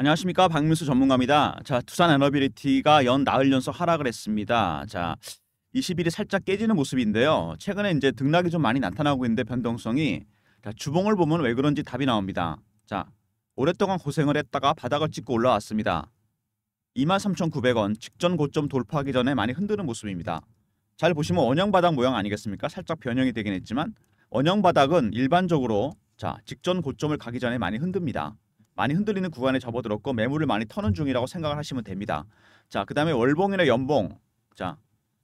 안녕하십니까 박민수 전문가입니다. 자 두산 에너비리티가 연 나흘 연속 하락을 했습니다. 자 20일이 살짝 깨지는 모습인데요. 최근에 이제 등락이 좀 많이 나타나고 있는데 변동성이 자, 주봉을 보면 왜 그런지 답이 나옵니다. 자 오랫동안 고생을 했다가 바닥을 찍고 올라왔습니다. 23,900원 직전 고점 돌파하기 전에 많이 흔드는 모습입니다. 잘 보시면 원형 바닥 모양 아니겠습니까? 살짝 변형이 되긴 했지만 원형 바닥은 일반적으로 자 직전 고점을 가기 전에 많이 흔듭니다. 많이 흔들리는 구간에 접어들었고 매물을 많이 터는 중이라고 생각을 하시면 됩니다. 자, 그 다음에 월봉이나 연봉. 자,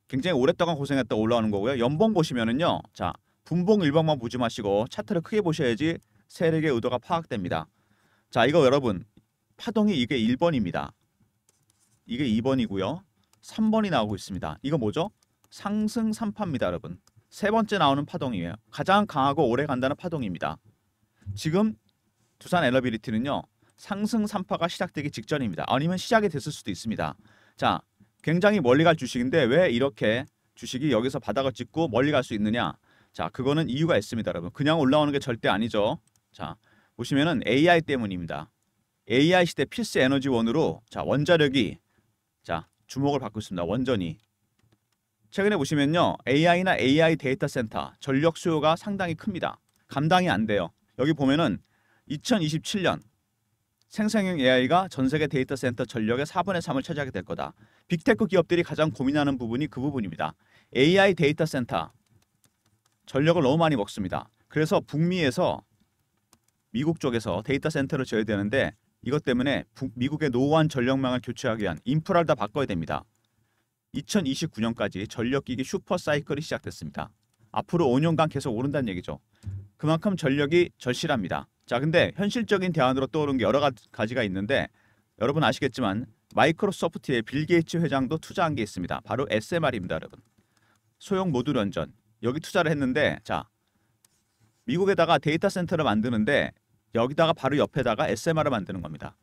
굉장히 오랫동안 고생했다 올라오는 거고요. 연봉 보시면은요. 자, 분봉 1봉만 보지 마시고 차트를 크게 보셔야지 세력의 의도가 파악됩니다. 자, 이거 여러분 파동이 이게 1번입니다. 이게 2번이고요. 3번이 나오고 있습니다. 이거 뭐죠? 상승 3파입니다, 여러분. 세 번째 나오는 파동이에요. 가장 강하고 오래 간다는 파동입니다. 지금 두산 엘러빌리티는요. 상승 산파가 시작되기 직전입니다. 아니면 시작이 됐을 수도 있습니다. 자, 굉장히 멀리 갈 주식인데 왜 이렇게 주식이 여기서 바닥을 찍고 멀리 갈 수 있느냐? 자, 그거는 이유가 있습니다, 여러분. 그냥 올라오는 게 절대 아니죠. 자, 보시면은 AI 때문입니다. AI 시대 필수 에너지원으로 자, 원자력이 자, 주목을 받고 있습니다. 원전이 최근에 보시면요. AI나 AI 데이터 센터 전력 수요가 상당히 큽니다. 감당이 안 돼요. 여기 보면은 2027년 생성형 AI가 전 세계 데이터 센터 전력의 4분의 3을 차지하게 될 거다. 빅테크 기업들이 가장 고민하는 부분이 그 부분입니다. AI 데이터 센터 전력을 너무 많이 먹습니다. 그래서 북미에서 미국 쪽에서 데이터 센터를 지어야 되는데 이것 때문에 미국의 노후한 전력망을 교체하기 위한 인프라를 다 바꿔야 됩니다. 2029년까지 전력기기 슈퍼사이클이 시작됐습니다. 앞으로 5년간 계속 오른다는 얘기죠. 그만큼 전력이 절실합니다. 자, 근데 현실적인 대안으로 떠오른 게 여러 가지가 있는데 여러분 아시겠지만 마이크로소프트의 빌 게이츠 회장도 투자한 게 있습니다. 바로 SMR입니다, 여러분. 소형 모듈 연전. 여기 투자를 했는데 자, 미국에다가 데이터 센터를 만드는데 여기다가 바로 옆에다가 SMR을 만드는 겁니다.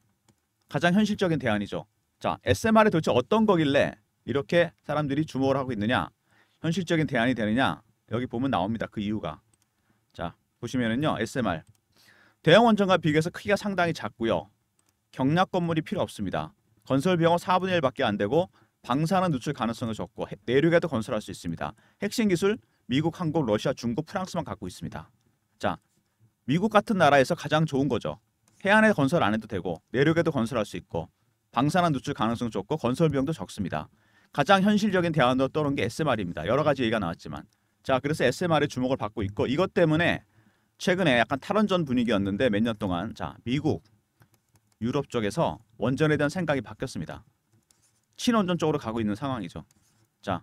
가장 현실적인 대안이죠. 자, SMR이 도대체 어떤 거길래 이렇게 사람들이 주목을 하고 있느냐? 현실적인 대안이 되느냐? 여기 보면 나옵니다. 그 이유가. 자, 보시면은요. SMR 대형 원전과 비교해서 크기가 상당히 작고요. 경락 건물이 필요 없습니다. 건설 비용은 4분의 1밖에 안 되고 방사능 누출 가능성이 적고 내륙에도 건설할 수 있습니다. 핵심 기술 미국, 한국, 러시아, 중국, 프랑스만 갖고 있습니다. 자, 미국 같은 나라에서 가장 좋은 거죠. 해안에 건설 안 해도 되고 내륙에도 건설할 수 있고 방사능 누출 가능성 좋고 건설 비용도 적습니다. 가장 현실적인 대안으로 떠오른 게 SMR입니다. 여러 가지 얘기가 나왔지만 자 그래서 s m r 의 주목을 받고 있고 이것 때문에 최근에 약간 탈원전 분위기였는데 몇 년 동안 자 미국, 유럽 쪽에서 원전에 대한 생각이 바뀌었습니다. 친원전 쪽으로 가고 있는 상황이죠. 자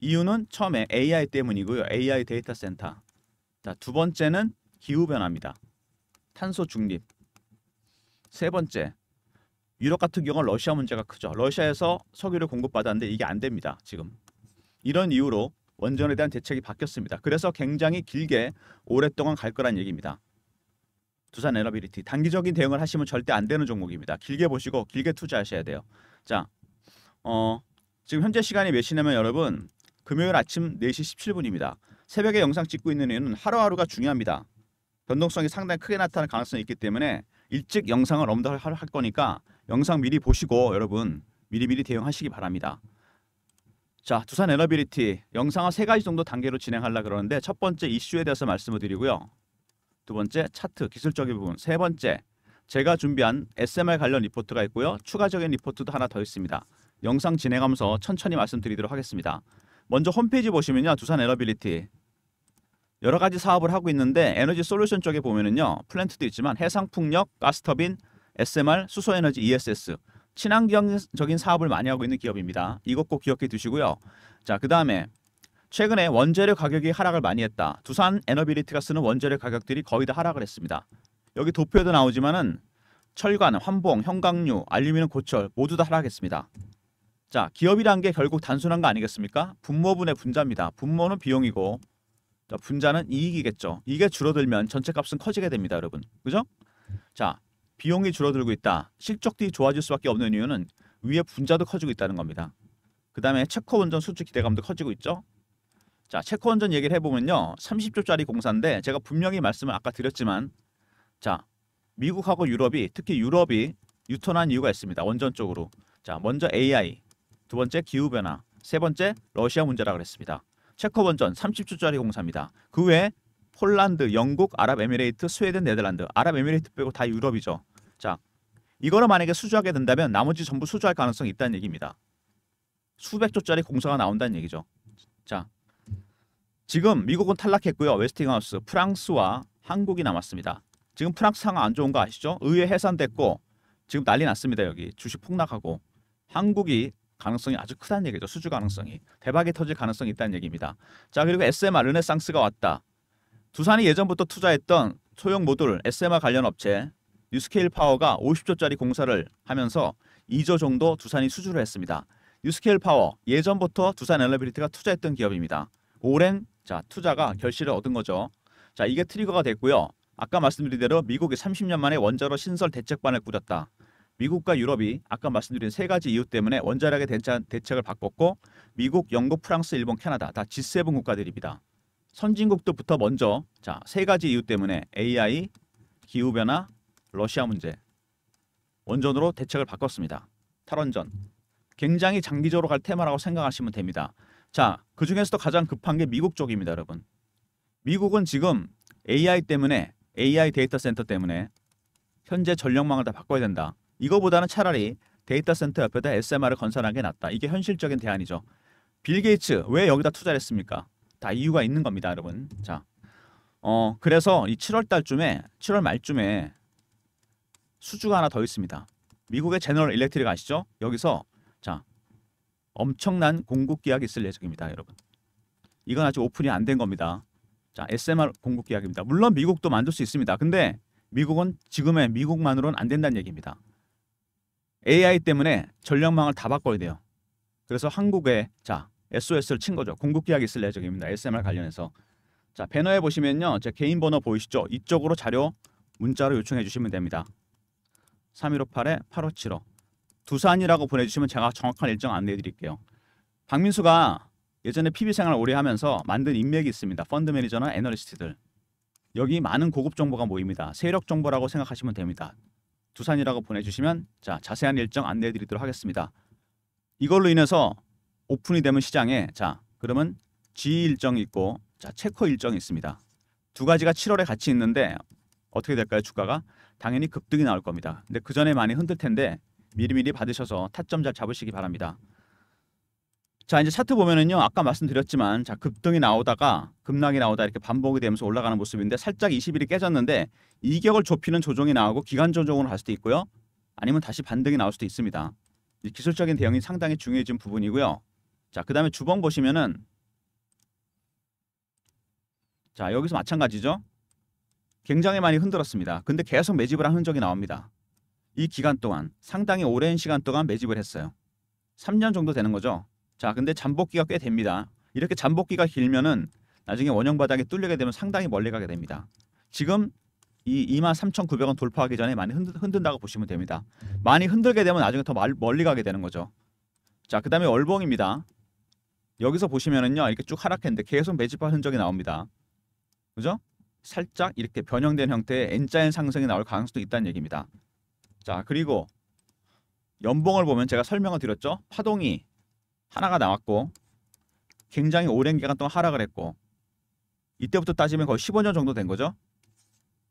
이유는 처음에 AI 때문이고요. AI 데이터 센터. 자, 두 번째는 기후 변화입니다. 탄소 중립. 세 번째. 유럽 같은 경우는 러시아 문제가 크죠. 러시아에서 석유를 공급받았는데 이게 안 됩니다. 지금. 이런 이유로 원전에 대한 대책이 바뀌었습니다. 그래서 굉장히 길게 오랫동안 갈 거란 얘기입니다. 두산 에너비리티 단기적인 대응을 하시면 절대 안 되는 종목입니다. 길게 보시고 길게 투자하셔야 돼요. 자, 어, 지금 현재 시간이 몇 시냐면 여러분 금요일 아침 4시 17분입니다. 새벽에 영상 찍고 있는 이유는 하루하루가 중요합니다. 변동성이 상당히 크게 나타날 가능성이 있기 때문에 일찍 영상을 업로할 거니까 영상 미리 보시고 여러분 미리미리 대응하시기 바랍니다. 자, 두산 에너비리티 영상화 세 가지 정도 단계로 진행하려 그러는데 첫 번째 이슈에 대해서 말씀을 드리고요. 두 번째 차트 기술적인 부분, 세 번째 제가 준비한 SMR 관련 리포트가 있고요. 추가적인 리포트도 하나 더 있습니다. 영상 진행하면서 천천히 말씀드리도록 하겠습니다. 먼저 홈페이지 보시면요. 두산 에너비리티 여러 가지 사업을 하고 있는데 에너지 솔루션 쪽에 보면은요. 플랜트도 있지만 해상풍력, 가스터빈, SMR, 수소에너지 ESS 친환경적인 사업을 많이 하고 있는 기업입니다. 이것 꼭 기억해 두시고요. 자, 그 다음에 최근에 원재료 가격이 하락을 많이 했다. 두산 에너비리티가 쓰는 원재료 가격들이 거의 다 하락을 했습니다. 여기 도표에도 나오지만은 철관, 환봉, 형광류, 알루미늄 고철 모두 다 하락했습니다. 자, 기업이란 게 결국 단순한 거 아니겠습니까? 분모분의 분자입니다. 분모는 비용이고 자, 분자는 이익이겠죠. 이게 줄어들면 전체 값은 커지게 됩니다, 여러분. 그죠? 자, 비용이 줄어들고 있다. 실적이 좋아질 수밖에 없는 이유는 위에 분자도 커지고 있다는 겁니다. 그 다음에 체코 원전 수출 기대감도 커지고 있죠. 자, 체코 원전 얘기를 해보면요. 30조짜리 공사인데 제가 분명히 말씀을 아까 드렸지만 자, 미국하고 유럽이 특히 유럽이 유턴한 이유가 있습니다. 원전 쪽으로. 자, 먼저 AI, 두 번째 기후변화, 세 번째 러시아 문제라 그랬습니다. 체코 원전 30조짜리 공사입니다. 그 외에 폴란드, 영국, 아랍에미레이트, 스웨덴, 네덜란드. 아랍에미레이트 빼고 다 유럽이죠. 자, 이거를 만약에 수주하게 된다면 나머지 전부 수주할 가능성이 있다는 얘기입니다. 수백 조짜리 공사가 나온다는 얘기죠. 자, 지금 미국은 탈락했고요. 웨스팅하우스, 프랑스와 한국이 남았습니다. 지금 프랑스 상황 안 좋은 거 아시죠? 의회 해산됐고 지금 난리 났습니다. 여기 주식 폭락하고 한국이 가능성이 아주 크다는 얘기죠. 수주 가능성이. 대박이 터질 가능성이 있다는 얘기입니다. 자, 그리고 SMR 르네상스가 왔다. 두산이 예전부터 투자했던 소형 모듈 SMR 관련 업체 뉴스케일 파워가 50조짜리 공사를 하면서 2조 정도 두산이 수주를 했습니다. 뉴스케일 파워 예전부터 두산 엘리비리티가 투자했던 기업입니다. 오랜 자 투자가 결실을 얻은 거죠. 자 이게 트리거가 됐고요. 아까 말씀드린 대로 미국이 30년 만에 원자로 신설 대책반을 꾸렸다. 미국과 유럽이 아까 말씀드린 세 가지 이유 때문에 원자력의 대책을 바꿨고 미국, 영국, 프랑스, 일본, 캐나다 다 G7 국가들입니다. 선진국들부터 먼저 자, 세 가지 이유 때문에 AI, 기후변화, 러시아 문제 원전으로 대책을 바꿨습니다. 탈원전. 굉장히 장기적으로 갈 테마라고 생각하시면 됩니다. 자, 그 중에서도 가장 급한 게 미국 쪽입니다, 여러분. 미국은 지금 AI 때문에 AI 데이터 센터 때문에 현재 전력망을 다 바꿔야 된다. 이거보다는 차라리 데이터 센터 옆에다 SMR을 건설하는 게 낫다. 이게 현실적인 대안이죠. 빌 게이츠 왜 여기다 투자를 했습니까? 다 이유가 있는 겁니다, 여러분. 자, 어 그래서 이 7월 달쯤에 7월 말쯤에 수주가 하나 더 있습니다. 미국의 제너럴 일렉트릭 아시죠? 여기서 자 엄청난 공급 계약이 있을 예정입니다, 여러분. 이건 아직 오픈이 안 된 겁니다. 자, SMR 공급 계약입니다. 물론 미국도 만들 수 있습니다. 근데 미국은 지금의 미국만으로는 안 된다는 얘기입니다. AI 때문에 전력망을다 바꿔야 돼요. 그래서 한국의 자 SOS를 친 거죠. 공급 계약 이 있을 예정입니다. SMR 관련해서. 자 배너에 보시면요. 제 개인 번호 보이시죠? 이쪽으로 자료 문자로 요청해 주시면 됩니다. 3158-8575 두산이라고 보내주시면 제가 정확한 일정 안내해 드릴게요. 박민수가 예전에 PB 생활 오래 하면서 만든 인맥이 있습니다. 펀드 매니저나 애널리스트들. 여기 많은 고급 정보가 모입니다. 세력 정보라고 생각하시면 됩니다. 두산이라고 보내주시면 자 자세한 일정 안내해 드리도록 하겠습니다. 이걸로 인해서 오픈이 되면 시장에 자 그러면 G 일정이 있고 자 체커 일정이 있습니다. 두 가지가 7월에 같이 있는데 어떻게 될까요? 주가가 당연히 급등이 나올 겁니다. 근데 그 전에 많이 흔들 텐데 미리미리 받으셔서 타점 잘 잡으시기 바랍니다. 자 이제 차트 보면은요 아까 말씀드렸지만 자 급등이 나오다가 급락이 나오다 이렇게 반복이 되면서 올라가는 모습인데 살짝 20일이 깨졌는데 이격을 좁히는 조정이 나오고 기간 조정으로 갈 수도 있고요 아니면 다시 반등이 나올 수도 있습니다. 기술적인 대응이 상당히 중요해진 부분이고요. 자, 그 다음에 주번 보시면은 자, 여기서 마찬가지죠. 굉장히 많이 흔들었습니다. 근데 계속 매집을 한 흔적이 나옵니다. 이 기간 동안 상당히 오랜 시간 동안 매집을 했어요. 3년 정도 되는 거죠. 자, 근데 잠복기가 꽤 됩니다. 이렇게 잠복기가 길면은 나중에 원형 바닥에 뚫리게 되면 상당히 멀리 가게 됩니다. 지금 이 23,900원 돌파하기 전에 많이 흔든, 다고 보시면 됩니다. 많이 흔들게 되면 나중에 더 멀리 가게 되는 거죠. 자, 그 다음에 월봉입니다. 여기서 보시면은요 이렇게 쭉 하락했는데 계속 매집할 흔적이 나옵니다. 그죠? 살짝 이렇게 변형된 형태의 N자인 상승이 나올 가능성도 있다는 얘기입니다. 자 그리고 연봉을 보면 제가 설명을 드렸죠. 파동이 하나가 나왔고 굉장히 오랜 기간 동안 하락을 했고 이때부터 따지면 거의 15년 정도 된 거죠.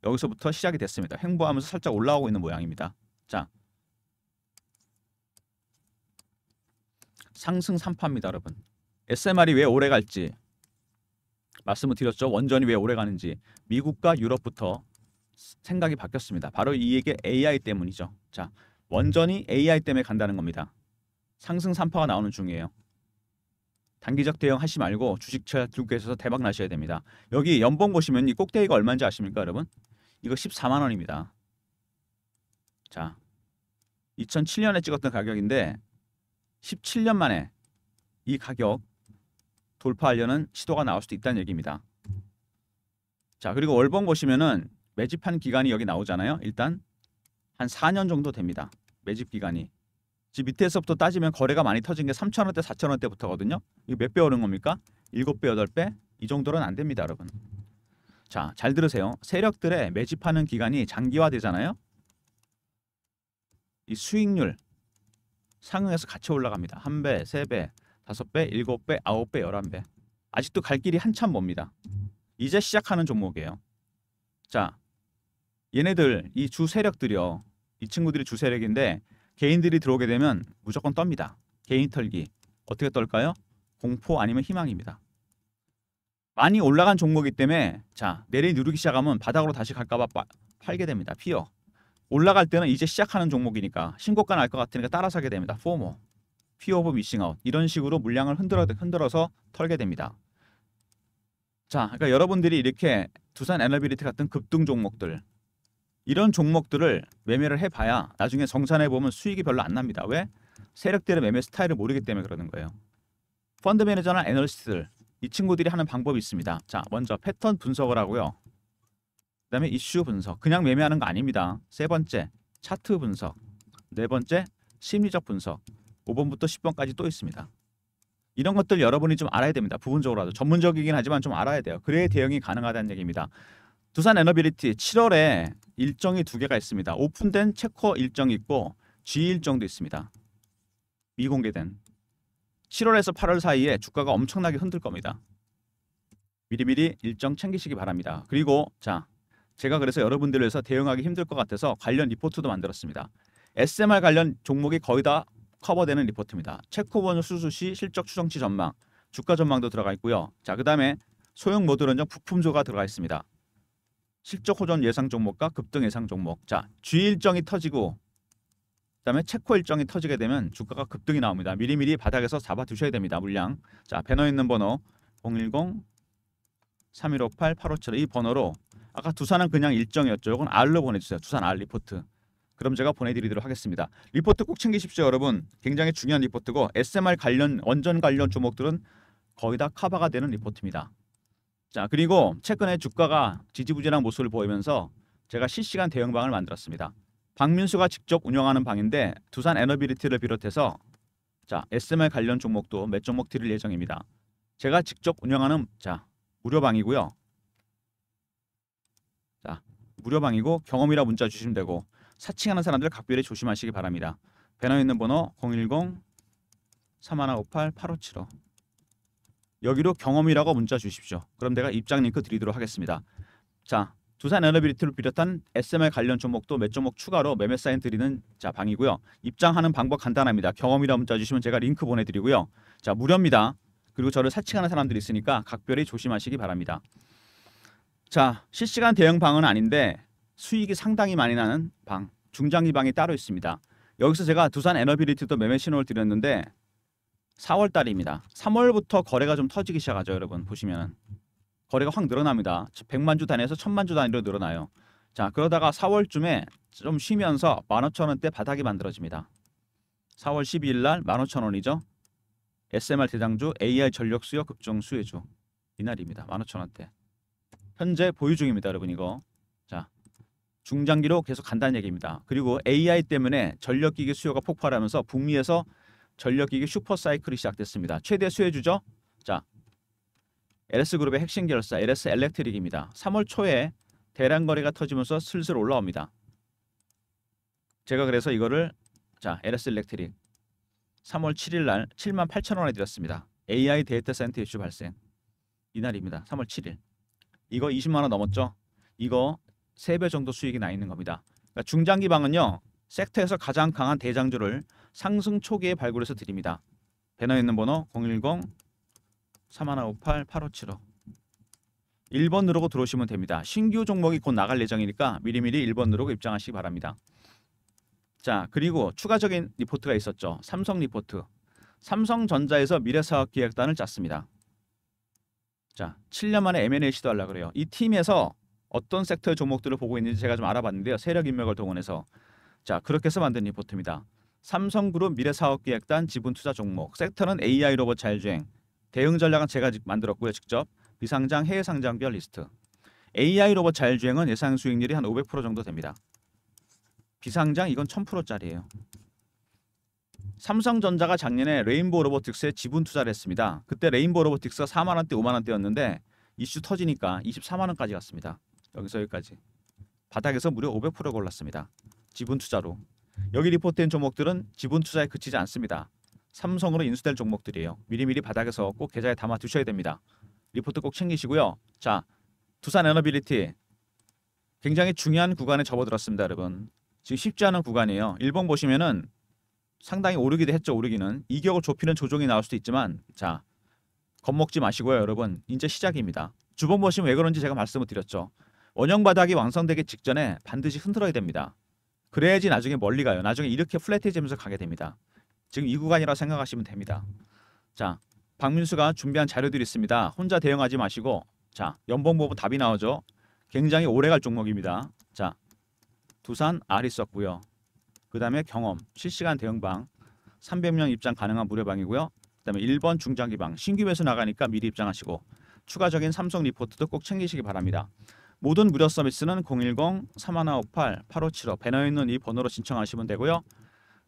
여기서부터 시작이 됐습니다. 횡보하면서 살짝 올라오고 있는 모양입니다. 자 상승 3파입니다 여러분. SMR이 왜 오래 갈지 말씀을 드렸죠. 원전이 왜 오래 가는지 미국과 유럽부터 생각이 바뀌었습니다. 바로 이게 AI 때문이죠. 자, 원전이 AI 때문에 간다는 겁니다. 상승 3파가 나오는 중이에요. 단기적 대응 하지 말고 주식차 들고 계셔서 대박 나셔야 됩니다. 여기 연봉 보시면 이 꼭대기가 얼마인지 아십니까, 여러분? 이거 14만 원입니다. 자, 2007년에 찍었던 가격인데 17년 만에 이 가격 돌파하려는 시도가 나올 수도 있다는 얘기입니다. 자 그리고 월봉 보시면은 매집한 기간이 여기 나오잖아요. 일단 한 4년 정도 됩니다. 매집 기간이. 지금 밑에서부터 따지면 거래가 많이 터진 게3천원대4천원대부터거든요 이게 몇 배 오른 겁니까? 7배, 8배? 이 정도는 안 됩니다, 여러분. 자, 잘 들으세요. 세력들의 매집하는 기간이 장기화되잖아요. 이 수익률 상응해서 같이 올라갑니다. 한 배, 세 배, 5배, 7배, 9배, 11배. 아직도 갈 길이 한참 멉니다. 이제 시작하는 종목이에요. 자, 얘네들 이주 세력들이요. 이 친구들이 주 세력인데 개인들이 들어오게 되면 무조건 떱니다. 개인 털기. 어떻게 떨까요? 공포 아니면 희망입니다. 많이 올라간 종목이기 때문에 자 내리 누르기 시작하면 바닥으로 다시 갈까봐 팔게 됩니다. 피어. 올라갈 때는 이제 시작하는 종목이니까 신고가 날 것 같으니까 따라 사게 됩니다. 포모. 피 e a r of m i 이런 식으로 물량을 흔들어, 흔들어서 털게 됩니다. 자, 그러니까 여러분들이 이렇게 두산 에너비리트 같은 급등 종목들 이런 종목들을 매매를 해봐야 나중에 정산해 보면 수익이 별로 안 납니다. 왜? 세력들의 매매 스타일을 모르기 때문에 그러는 거예요. 펀드 매니저나 애널리스트들 이 친구들이 하는 방법이 있습니다. 자, 먼저 패턴 분석을 하고요. 그다음에 이슈 분석. 그냥 매매하는 거 아닙니다. 세 번째 차트 분석. 네 번째 심리적 분석. 5번부터 10번까지 또 있습니다. 이런 것들 여러분이 좀 알아야 됩니다. 부분적으로라도 전문적이긴 하지만 좀 알아야 돼요. 그래야 대응이 가능하다는 얘기입니다. 두산 에너빌리티 7월에 일정이 두 개가 있습니다. 오픈된 체코 일정이 있고 G 일정도 있습니다. 미공개된 7월에서 8월 사이에 주가가 엄청나게 흔들 겁니다. 미리미리 일정 챙기시기 바랍니다. 그리고 자 제가 그래서 여러분들에서 대응하기 힘들 것 같아서 관련 리포트도 만들었습니다. SMR 관련 종목이 거의 다 커버되는 리포트입니다. 체코번 수수 시 실적 추정치 전망, 주가 전망도 들어가 있고요. 자, 그 다음에 소형 모듈원정 부품조가 들어가 있습니다. 실적 호전 예상 종목과 급등 예상 종목. 자, G 일정이 터지고 그다음에 체코 일정이 터지게 되면 주가가 급등이 나옵니다. 미리미리 바닥에서 잡아 두셔야 됩니다. 물량. 자, 배너 있는 번호 010 3158 8 5 7 이 번호로 아까 두산은 그냥 일정이었죠. 이건 알로 보내주세요. 두산 알 리포트. 그럼 제가 보내드리도록 하겠습니다. 리포트 꼭 챙기십시오, 여러분. 굉장히 중요한 리포트고 SMR 관련 원전 관련 종목들은 거의 다 커버가 되는 리포트입니다. 자, 그리고 최근에 주가가 지지부진한 모습을 보이면서 제가 실시간 대응방을 만들었습니다. 박민수가 직접 운영하는 방인데 두산 에너비리티를 비롯해서 자 SMR 관련 종목도 몇 종목 드릴 예정입니다. 제가 직접 운영하는 자 무료방이고요. 자 무료방이고 경험이라 문자 주시면 되고 사칭하는 사람들 각별히 조심하시기 바랍니다. 배너 있는 번호 010-3158-8575 여기로 경험이라고 문자 주십시오. 그럼 내가 입장 링크 드리도록 하겠습니다. 자, 두산 에너비리티를 비롯한 SML 관련 종목도 몇 종목 추가로 매매 사인 드리는 자 방이고요. 입장하는 방법 간단합니다. 경험이라 고 문자 주시면 제가 링크 보내드리고요. 자, 무료입니다. 그리고 저를 사칭하는 사람들이 있으니까 각별히 조심하시기 바랍니다. 자, 실시간 대응 방은 아닌데 수익이 상당히 많이 나는 방, 중장기 방이 따로 있습니다. 여기서 제가 두산 에너비리티도 매매 신호를 드렸는데 4월달입니다. 3월부터 거래가 좀 터지기 시작하죠. 여러분 보시면은 거래가 확 늘어납니다. 100만 주 단위에서 1000만 주 단위로 늘어나요. 자 그러다가 4월쯤에 좀 쉬면서 15,000원대 바닥이 만들어집니다. 4월 12일 날 15,000원이죠. SMR 대장주 AI 전력 수요 급증 수혜주 이날입니다. 15,000원대. 현재 보유 중입니다, 여러분 이거. 중장기로 계속 간다는 얘기입니다. 그리고 AI 때문에 전력기기 수요가 폭발하면서 북미에서 전력기기 슈퍼사이클이 시작됐습니다. 최대 수혜주죠? 자, LS그룹의 핵심 계열사 LS 엘렉트릭입니다. 3월 초에 대량 거래가 터지면서 슬슬 올라옵니다. 제가 그래서 이거를 자 LS 엘렉트릭 3월 7일 날 7만 8천 원에 드렸습니다. AI 데이터 센터 이슈 발생 이날입니다. 3월 7일 이거 20만 원 넘었죠? 이거 3배 정도 수익이 나 있는 겁니다. 그러니까 중장기방은요. 섹터에서 가장 강한 대장주를 상승 초기에 발굴해서 드립니다. 배너 있는 번호 010-3158-8575 1번 누르고 들어오시면 됩니다. 신규 종목이 곧 나갈 예정이니까 미리미리 1번 누르고 입장하시기 바랍니다. 자 그리고 추가적인 리포트가 있었죠. 삼성 리포트. 삼성전자에서 미래사업기획단을 짰습니다. 자 7년 만에 M&A 시도하려 고 그래요. 이 팀에서 어떤 섹터의 종목들을 보고 있는지 제가 좀 알아봤는데요. 세력 인맥을 동원해서 자 그렇게 해서 만든 리포트입니다. 삼성그룹 미래사업기획단 지분 투자 종목 섹터는 AI 로봇 자율주행 대응 전략은 제가 만들었고요. 직접 비상장 해외 상장별 리스트 AI 로봇 자율주행은 예상 수익률이 한 500% 정도 됩니다. 비상장 이건 1000%짜리예요. 삼성전자가 작년에 레인보우 로보틱스에 지분 투자를 했습니다. 그때 레인보우 로보틱스가 4만 원대, 5만 원대였는데 이슈 터지니까 24만 원까지 갔습니다. 여기서 여기까지 바닥에서 무려 500%가 올랐습니다. 지분 투자로 여기 리포트된 종목들은 지분 투자에 그치지 않습니다. 삼성으로 인수될 종목들이에요. 미리미리 바닥에서 꼭 계좌에 담아 두셔야 됩니다. 리포트 꼭 챙기시고요. 자, 두산 에너빌리티 굉장히 중요한 구간에 접어들었습니다, 여러분. 지금 쉽지 않은 구간이에요. 일번 보시면은 상당히 오르기도 했죠, 오르기는. 이격을 좁히는 조정이 나올 수도 있지만 자, 겁먹지 마시고요, 여러분. 이제 시작입니다. 주번 보시면 왜 그런지 제가 말씀을 드렸죠. 원형 바닥이 완성되기 직전에 반드시 흔들어야 됩니다. 그래야지 나중에 멀리 가요. 나중에 이렇게 플랫해지면서 가게 됩니다. 지금 이 구간이라 생각하시면 됩니다. 자, 박민수가 준비한 자료들이 있습니다. 혼자 대응하지 마시고 자, 연봉 보면 답이 나오죠. 굉장히 오래갈 종목입니다. 자, 두산 R 있었고요. 그 다음에 경험, 실시간 대응방, 300명 입장 가능한 무료방이고요. 그 다음에 1번 중장기방, 신규 매수 나가니까 미리 입장하시고 추가적인 삼성 리포트도 꼭 챙기시기 바랍니다. 모든 무료 서비스는 010-3158-8575 배너에 있는 이 번호로 신청하시면 되고요.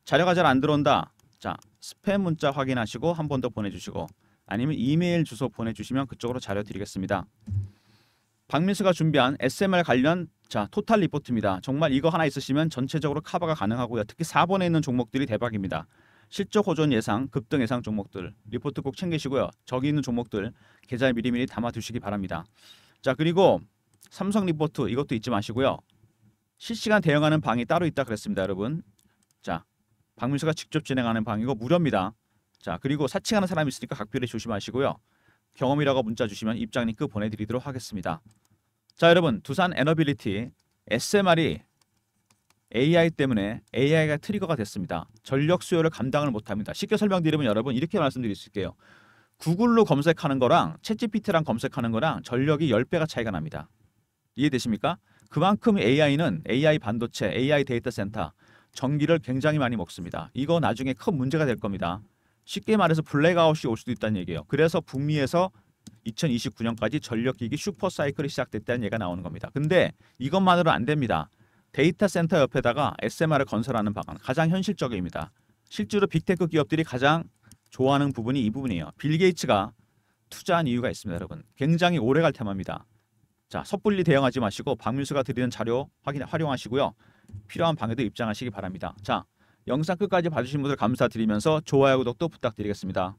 자료가 잘 안 들어온다. 자, 스팸 문자 확인하시고 한 번 더 보내주시고 아니면 이메일 주소 보내주시면 그쪽으로 자료 드리겠습니다. 박민수가 준비한 SMR 관련 자 토탈 리포트입니다. 정말 이거 하나 있으시면 전체적으로 카바가 가능하고요. 특히 4번에 있는 종목들이 대박입니다. 실적 호전 예상, 급등 예상 종목들 리포트 꼭 챙기시고요. 저기 있는 종목들 계좌에 미리미리 담아두시기 바랍니다. 자 그리고 삼성 리포트 이것도 잊지 마시고요. 실시간 대응하는 방이 따로 있다 그랬습니다, 여러분. 자, 박민수가 직접 진행하는 방이고 무료입니다. 자, 그리고 사칭하는 사람이 있으니까 각별히 조심하시고요. 경험이라고 문자 주시면 입장 님크 보내드리도록 하겠습니다. 자, 여러분 두산 에너빌리티 SMR이 AI 때문에 AI가 트리거가 됐습니다. 전력 수요를 감당을 못합니다. 쉽게 설명드리면 여러분 이렇게 말씀드릴 수 있게요. 구글로 검색하는 거랑 챗GPT랑 검색하는 거랑 전력이 10배가 차이가 납니다. 이해되십니까? 그만큼 AI는 AI 반도체, AI 데이터 센터, 전기를 굉장히 많이 먹습니다. 이거 나중에 큰 문제가 될 겁니다. 쉽게 말해서 블랙아웃이 올 수도 있다는 얘기예요. 그래서 북미에서 2029년까지 전력기기 슈퍼사이클이 시작됐다는 얘기가 나오는 겁니다. 근데 이것만으로 안 됩니다. 데이터 센터 옆에다가 SMR을 건설하는 방안 가장 현실적입니다. 실제로 빅테크 기업들이 가장 좋아하는 부분이 이 부분이에요. 빌 게이츠가 투자한 이유가 있습니다, 여러분. 굉장히 오래 갈 테마입니다. 자 섣불리 대응하지 마시고 박민수가 드리는 자료 확인 활용하시고요. 필요한 방에도 입장하시기 바랍니다. 자 영상 끝까지 봐주신 분들 감사드리면서 좋아요 구독도 부탁드리겠습니다.